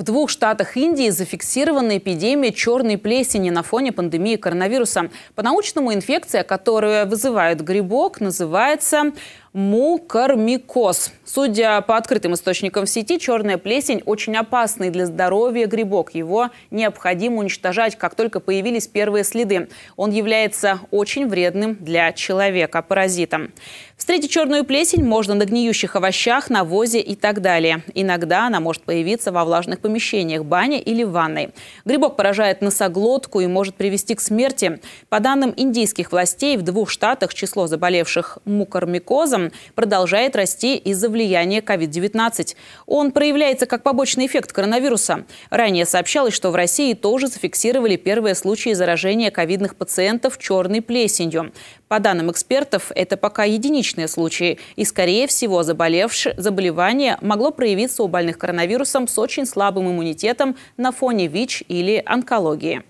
В двух штатах Индии зафиксирована эпидемия черной плесени на фоне пандемии коронавируса. По-научному инфекция, которая вызывает грибок, называется Мукормикоз. Судя по открытым источникам в сети, черная плесень очень опасный для здоровья грибок. Его необходимо уничтожать, как только появились первые следы. Он является очень вредным для человека, паразитом. Встретить черную плесень можно на гниющих овощах, навозе и так далее. Иногда она может появиться во влажных помещениях, бане или ванной. Грибок поражает носоглотку и может привести к смерти. По данным индийских властей, в двух штатах число заболевших мукормикозом рынком продолжает расти из-за влияния COVID-19. Он проявляется как побочный эффект коронавируса. Ранее сообщалось, что в России тоже зафиксировали первые случаи заражения ковидных пациентов черной плесенью. По данным экспертов, это пока единичные случаи, и, скорее всего, заболевшее заболевание могло проявиться у больных коронавирусом с очень слабым иммунитетом на фоне ВИЧ или онкологии.